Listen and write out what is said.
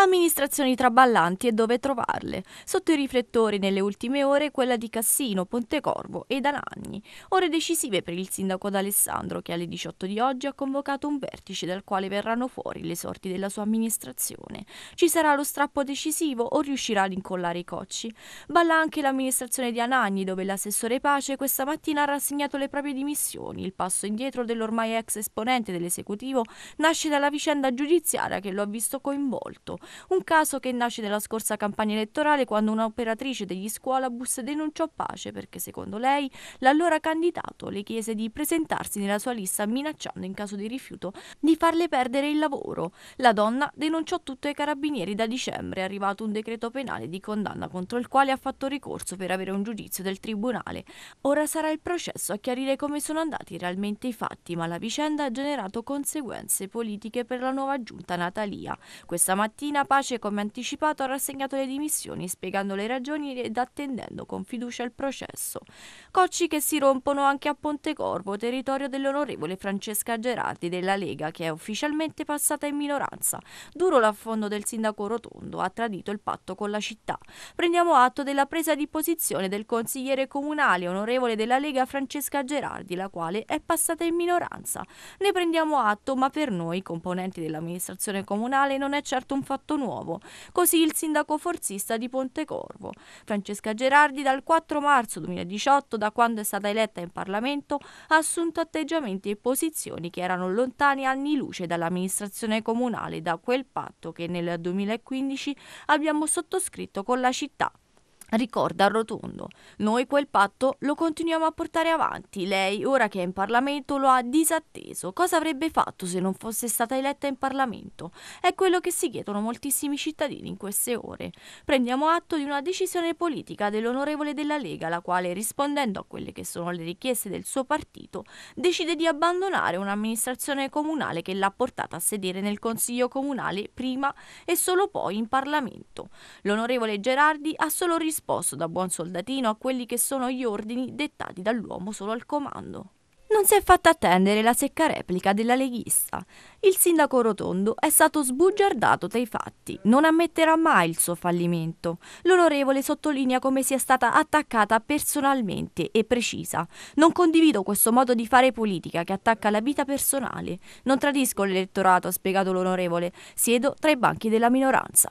Amministrazioni traballanti e dove trovarle. Sotto i riflettori nelle ultime ore quella di Cassino, Pontecorvo e Danagni. Ore decisive per il sindaco D'Alessandro che alle 18 di oggi ha convocato un vertice dal quale verranno fuori le sorti della sua amministrazione. Ci sarà lo strappo decisivo o riuscirà ad incollare i cocci? Balla anche l'amministrazione di Anagni dove l'assessore Pace questa mattina ha rassegnato le proprie dimissioni. Il passo indietro dell'ormai ex esponente dell'esecutivo nasce dalla vicenda giudiziaria che lo ha visto coinvolto un caso che nasce nella scorsa campagna elettorale quando un'operatrice degli scuolabus denunciò Pace perché secondo lei l'allora candidato le chiese di presentarsi nella sua lista minacciando in caso di rifiuto di farle perdere il lavoro. La donna denunciò tutto ai carabinieri da dicembre, è arrivato un decreto penale di condanna contro il quale ha fatto ricorso per avere un giudizio del tribunale. Ora sarà il processo a chiarire come sono andati realmente i fatti, ma la vicenda ha generato conseguenze politiche per la nuova giunta Natalia. Questa mattina Marina Pace, come anticipato, ha rassegnato le dimissioni, spiegando le ragioni ed attendendo con fiducia il processo. Cocci che si rompono anche a Pontecorvo, territorio dell'onorevole Francesca Gerardi della Lega, che è ufficialmente passata in minoranza. Duro l'affondo del sindaco Rotondo, ha tradito il patto con la città. Prendiamo atto della presa di posizione del consigliere comunale onorevole della Lega Francesca Gerardi, la quale è passata in minoranza. Ne prendiamo atto, ma per noi, componenti dell'amministrazione comunale, non è certo un fatto Porto Nuovo, così il sindaco forzista di Pontecorvo. Francesca Gerardi dal 4 marzo 2018, da quando è stata eletta in Parlamento, ha assunto atteggiamenti e posizioni che erano lontani anni luce dall'amministrazione comunale da quel patto che nel 2015 abbiamo sottoscritto con la città. Ricorda Rotondo, noi quel patto lo continuiamo a portare avanti, lei ora che è in Parlamento lo ha disatteso, cosa avrebbe fatto se non fosse stata eletta in Parlamento? È quello che si chiedono moltissimi cittadini in queste ore. Prendiamo atto di una decisione politica dell'onorevole della Lega, la quale rispondendo a quelle che sono le richieste del suo partito, decide di abbandonare un'amministrazione comunale che l'ha portata a sedere nel Consiglio Comunale prima e solo poi in Parlamento. L'onorevole Gerardi ha solo risposto disposto da buon soldatino a quelli che sono gli ordini dettati dall'uomo solo al comando. Non si è fatta attendere la secca replica della leghista. Il sindaco Rotondo è stato sbugiardato dai fatti. Non ammetterà mai il suo fallimento. L'onorevole sottolinea come sia stata attaccata personalmente e precisa. Non condivido questo modo di fare politica che attacca la vita personale. Non tradisco l'elettorato, ha spiegato l'onorevole. Siedo tra i banchi della minoranza.